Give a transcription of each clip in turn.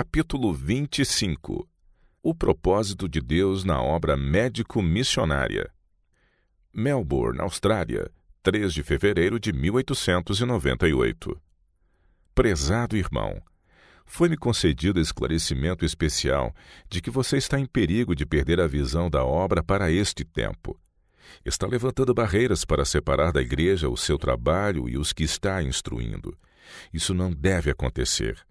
capítulo 25 O propósito de Deus na obra médico-missionária. Melbourne, Austrália, 3 de fevereiro de 1898. Prezado irmão, foi-me concedido esclarecimento especial de que você está em perigo de perder a visão da obra para este tempo. Está levantando barreiras para separar da igreja o seu trabalho e os que está instruindo. Isso não deve acontecer.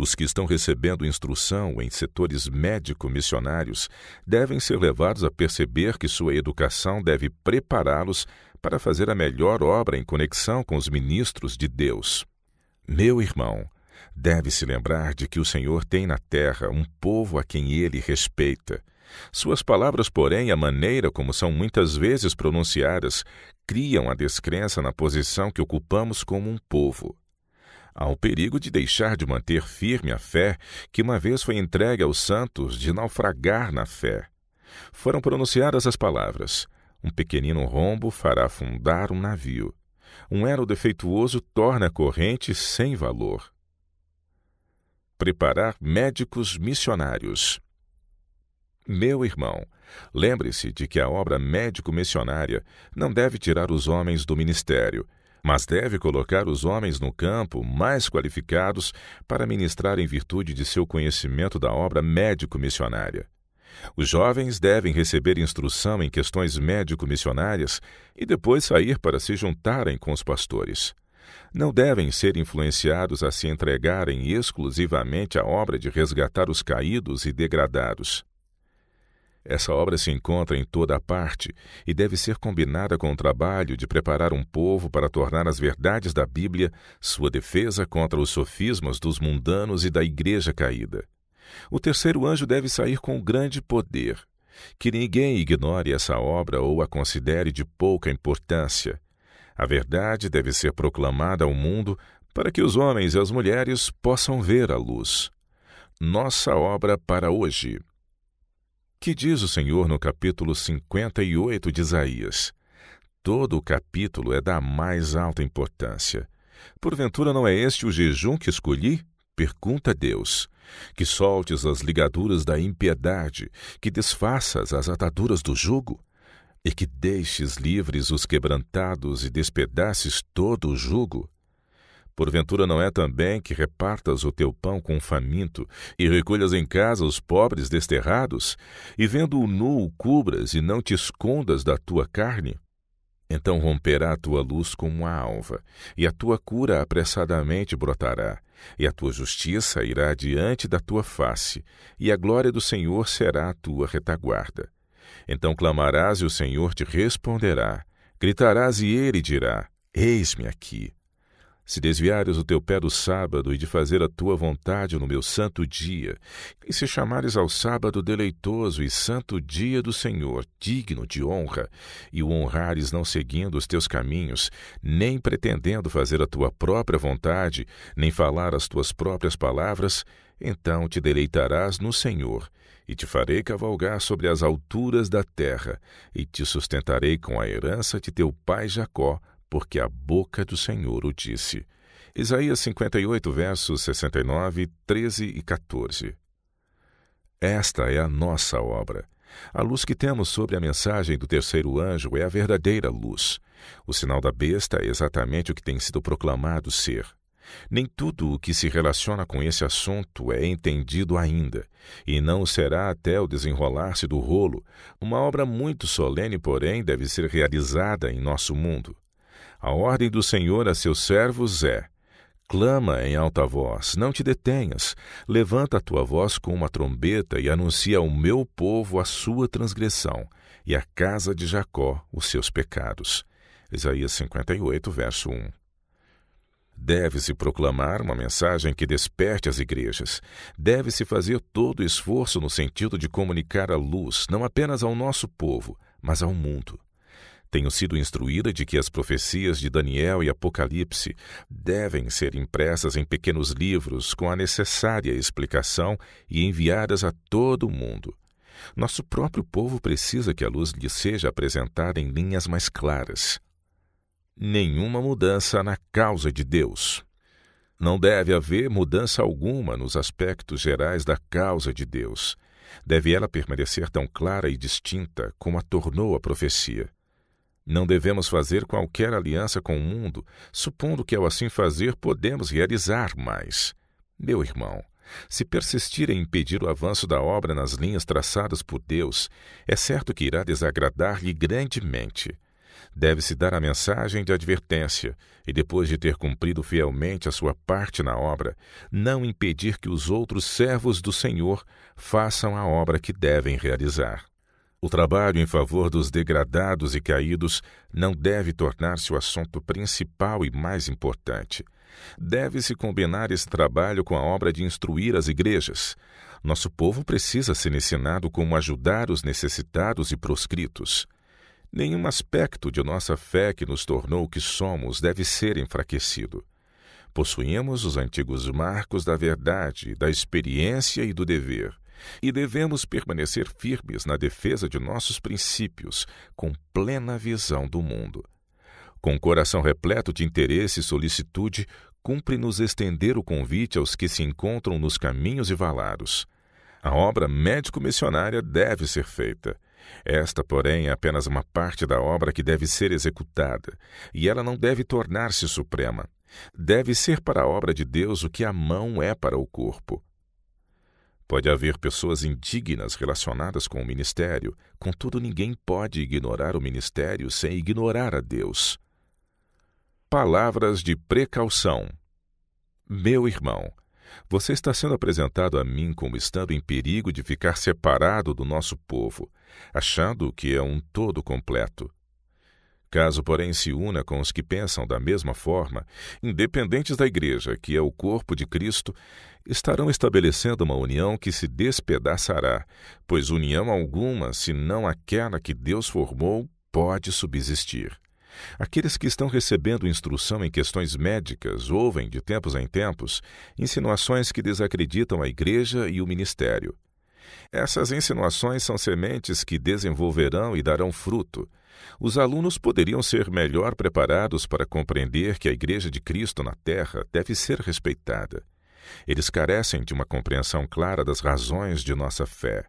Os que estão recebendo instrução em setores médico-missionários devem ser levados a perceber que sua educação deve prepará-los para fazer a melhor obra em conexão com os ministros de Deus. Meu irmão, deve se lembrar de que o Senhor tem na terra um povo a quem ele respeita. Suas palavras, porém, a maneira como são muitas vezes pronunciadas, criam a descrença na posição que ocupamos como um povo. Há o perigo de deixar de manter firme a fé que uma vez foi entregue aos santos, de naufragar na fé. Foram pronunciadas as palavras: Um pequenino rombo fará afundar um navio. Um elo defeituoso torna a corrente sem valor. Preparar médicos missionários. Meu irmão, lembre-se de que a obra médico-missionária não deve tirar os homens do ministério, mas deve colocar os homens no campo mais qualificados para ministrar em virtude de seu conhecimento da obra médico-missionária. Os jovens devem receber instrução em questões médico-missionárias e depois sair para se juntarem com os pastores. Não devem ser influenciados a se entregarem exclusivamente à obra de resgatar os caídos e degradados. Essa obra se encontra em toda a parte e deve ser combinada com o trabalho de preparar um povo para tornar as verdades da Bíblia sua defesa contra os sofismas dos mundanos e da igreja caída. O terceiro anjo deve sair com grande poder. Que ninguém ignore essa obra ou a considere de pouca importância. A verdade deve ser proclamada ao mundo para que os homens e as mulheres possam ver a luz. Nossa obra para hoje que diz o Senhor no capítulo 58 de Isaías. Todo o capítulo é da mais alta importância. Porventura não é este o jejum que escolhi? Pergunta a Deus. Que soltes as ligaduras da impiedade, que desfaças as ataduras do jugo, e que deixes livres os quebrantados e despedaces todo o jugo. Porventura não é também que repartas o teu pão com o faminto, e recolhas em casa os pobres desterrados, e vendo-o nu o cubras, e não te escondas da tua carne? Então romperá a tua luz como a alva, e a tua cura apressadamente brotará, e a tua justiça irá diante da tua face, e a glória do Senhor será a tua retaguarda. Então clamarás e o Senhor te responderá, gritarás e ele dirá: Eis-me aqui. Se desviares o teu pé do sábado e de fazer a tua vontade no meu santo dia, e se chamares ao sábado deleitoso e santo dia do Senhor, digno de honra, e o honrares não seguindo os teus caminhos, nem pretendendo fazer a tua própria vontade, nem falar as tuas próprias palavras, então te deleitarás no Senhor, e te farei cavalgar sobre as alturas da terra, e te sustentarei com a herança de teu pai Jacó porque a boca do Senhor o disse. Isaías 58, versos 69, 13 e 14. Esta é a nossa obra. A luz que temos sobre a mensagem do terceiro anjo é a verdadeira luz. O sinal da besta é exatamente o que tem sido proclamado ser. Nem tudo o que se relaciona com esse assunto é entendido ainda, e não será até o desenrolar-se do rolo. Uma obra muito solene, porém, deve ser realizada em nosso mundo. A ordem do Senhor a seus servos é: Clama em alta voz, não te detenhas. Levanta a tua voz com uma trombeta e anuncia ao meu povo a sua transgressão e à casa de Jacó os seus pecados. Isaías 58, verso 1. Deve-se proclamar uma mensagem que desperte as igrejas. Deve-se fazer todo o esforço no sentido de comunicar a luz, não apenas ao nosso povo, mas ao mundo. Tenho sido instruída de que as profecias de Daniel e Apocalipse devem ser impressas em pequenos livros com a necessária explicação e enviadas a todo o mundo. Nosso próprio povo precisa que a luz lhe seja apresentada em linhas mais claras. Nenhuma mudança na causa de Deus. Não deve haver mudança alguma nos aspectos gerais da causa de Deus. Deve ela permanecer tão clara e distinta como a tornou a profecia. Não devemos fazer qualquer aliança com o mundo, supondo que ao assim fazer podemos realizar mais. Meu irmão, se persistir em impedir o avanço da obra nas linhas traçadas por Deus, é certo que irá desagradar-lhe grandemente. Deve-se dar a mensagem de advertência e, depois de ter cumprido fielmente a sua parte na obra, não impedir que os outros servos do Senhor façam a obra que devem realizar. O trabalho em favor dos degradados e caídos não deve tornar-se o assunto principal e mais importante. Deve-se combinar esse trabalho com a obra de instruir as igrejas. Nosso povo precisa ser ensinado como ajudar os necessitados e proscritos. Nenhum aspecto de nossa fé que nos tornou o que somos deve ser enfraquecido. Possuímos os antigos marcos da verdade, da experiência e do dever. E devemos permanecer firmes na defesa de nossos princípios, com plena visão do mundo. Com o coração repleto de interesse e solicitude, cumpre-nos estender o convite aos que se encontram nos caminhos e valados. A obra médico-missionária deve ser feita. Esta, porém, é apenas uma parte da obra que deve ser executada, e ela não deve tornar-se suprema. Deve ser para a obra de Deus o que a mão é para o corpo. Pode haver pessoas indignas relacionadas com o ministério, contudo, ninguém pode ignorar o ministério sem ignorar a Deus. Palavras de precaução. Meu irmão, você está sendo apresentado a mim como estando em perigo de ficar separado do nosso povo, achando que é um todo completo. Caso, porém, se una com os que pensam da mesma forma, independentes da Igreja, que é o corpo de Cristo, estarão estabelecendo uma união que se despedaçará, pois união alguma, se não aquela que Deus formou, pode subsistir. Aqueles que estão recebendo instrução em questões médicas ouvem, de tempos em tempos, insinuações que desacreditam a Igreja e o ministério. Essas insinuações são sementes que desenvolverão e darão fruto, os alunos poderiam ser melhor preparados para compreender que a Igreja de Cristo na Terra deve ser respeitada. Eles carecem de uma compreensão clara das razões de nossa fé.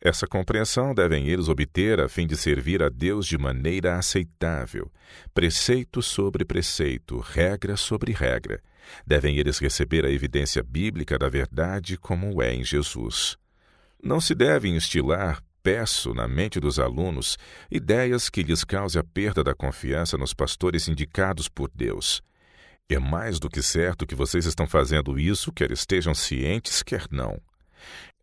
Essa compreensão devem eles obter a fim de servir a Deus de maneira aceitável, preceito sobre preceito, regra sobre regra. Devem eles receber a evidência bíblica da verdade como é em Jesus. Não se deve instilar peço na mente dos alunos ideias que lhes cause a perda da confiança nos pastores indicados por Deus. É mais do que certo que vocês estão fazendo isso, quer estejam cientes, quer não.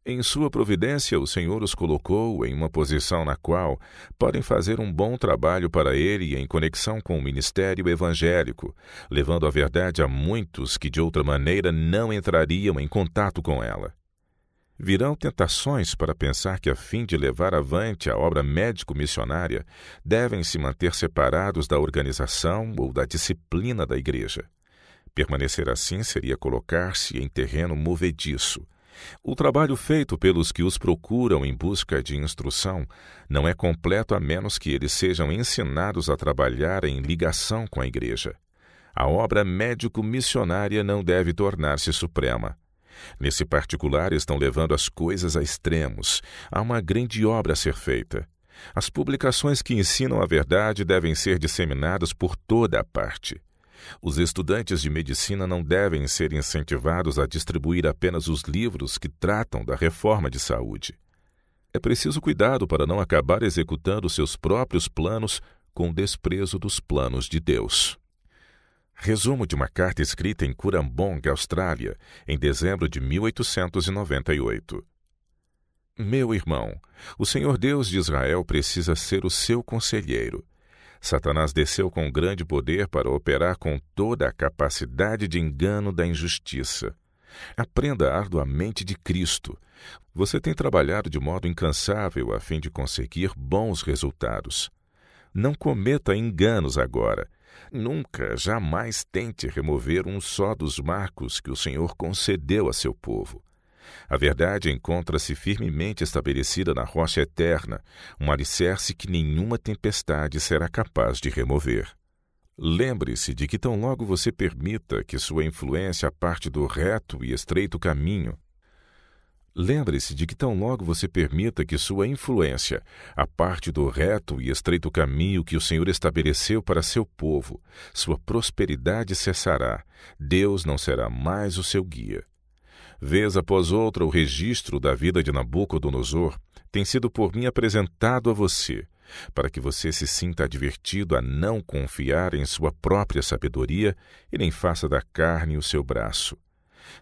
Em sua providência, o Senhor os colocou em uma posição na qual podem fazer um bom trabalho para Ele em conexão com o ministério evangélico, levando a verdade a muitos que de outra maneira não entrariam em contato com ela virão tentações para pensar que, a fim de levar avante a obra médico-missionária, devem se manter separados da organização ou da disciplina da Igreja. Permanecer assim seria colocar-se em terreno movediço. O trabalho feito pelos que os procuram em busca de instrução não é completo a menos que eles sejam ensinados a trabalhar em ligação com a Igreja. A obra médico-missionária não deve tornar-se suprema. Nesse particular, estão levando as coisas a extremos. Há uma grande obra a ser feita. As publicações que ensinam a verdade devem ser disseminadas por toda a parte. Os estudantes de medicina não devem ser incentivados a distribuir apenas os livros que tratam da reforma de saúde. É preciso cuidado para não acabar executando seus próprios planos com desprezo dos planos de Deus. Resumo de uma carta escrita em Curambong, Austrália, em dezembro de 1898. Meu irmão, o Senhor Deus de Israel precisa ser o seu conselheiro. Satanás desceu com grande poder para operar com toda a capacidade de engano da injustiça. Aprenda arduamente de Cristo. Você tem trabalhado de modo incansável a fim de conseguir bons resultados. Não cometa enganos agora. Nunca, jamais tente remover um só dos marcos que o Senhor concedeu a seu povo. A verdade encontra-se firmemente estabelecida na rocha eterna, um alicerce que nenhuma tempestade será capaz de remover. Lembre-se de que tão logo você permita que sua influência parte do reto e estreito caminho, Lembre-se de que tão logo você permita que sua influência, a parte do reto e estreito caminho que o Senhor estabeleceu para seu povo, sua prosperidade cessará, Deus não será mais o seu guia. Vez após outra, o registro da vida de Nabucodonosor tem sido por mim apresentado a você, para que você se sinta advertido a não confiar em sua própria sabedoria e nem faça da carne o seu braço.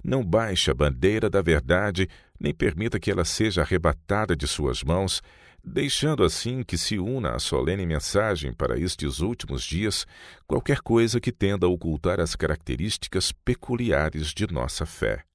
Não baixe a bandeira da verdade, nem permita que ela seja arrebatada de suas mãos, deixando assim que se una à solene mensagem para estes últimos dias qualquer coisa que tenda a ocultar as características peculiares de nossa fé.